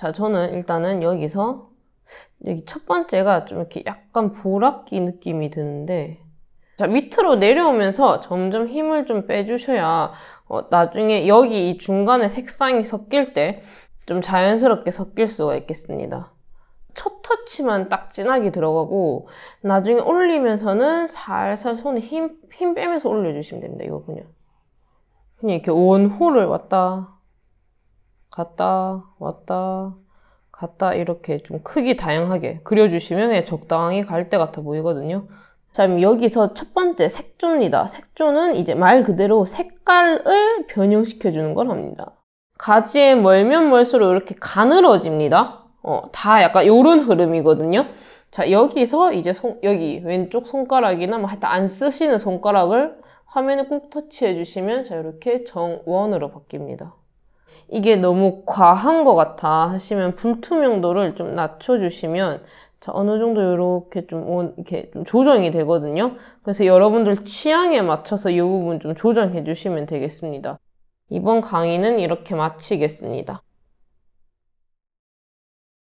자, 저는 일단은 여기서 여기 첫 번째가 좀 이렇게 약간 보라기 느낌이 드는데 자, 밑으로 내려오면서 점점 힘을 좀 빼주셔야 어, 나중에 여기 이 중간에 색상이 섞일 때 좀 자연스럽게 섞일 수가 있겠습니다. 첫 터치만 딱 진하게 들어가고 나중에 올리면서는 살살 손에 힘, 힘 빼면서 올려주시면 됩니다. 이거 그냥 그냥 이렇게 원 홀을 왔다 갔다 왔다 갔다 이렇게 좀 크기 다양하게 그려주시면 예, 적당히 갈 때 같아 보이거든요 자 그럼 여기서 첫 번째 색조입니다 색조는 이제 말 그대로 색깔을 변형시켜 주는 걸 합니다 가지에 멀면 멀수록 이렇게 가늘어집니다 어, 다 약간 요런 흐름이거든요 자 여기서 이제 손, 여기 왼쪽 손가락이나 뭐 하여튼 안 쓰시는 손가락을 화면에 꾹 터치해 주시면 자 이렇게 정원으로 바뀝니다 이게 너무 과한 것 같아 하시면 불투명도를 좀 낮춰주시면 자, 어느 정도 이렇게 좀, 이렇게 좀 조정이 되거든요. 그래서 여러분들 취향에 맞춰서 이 부분 좀 조정해 주시면 되겠습니다. 이번 강의는 이렇게 마치겠습니다.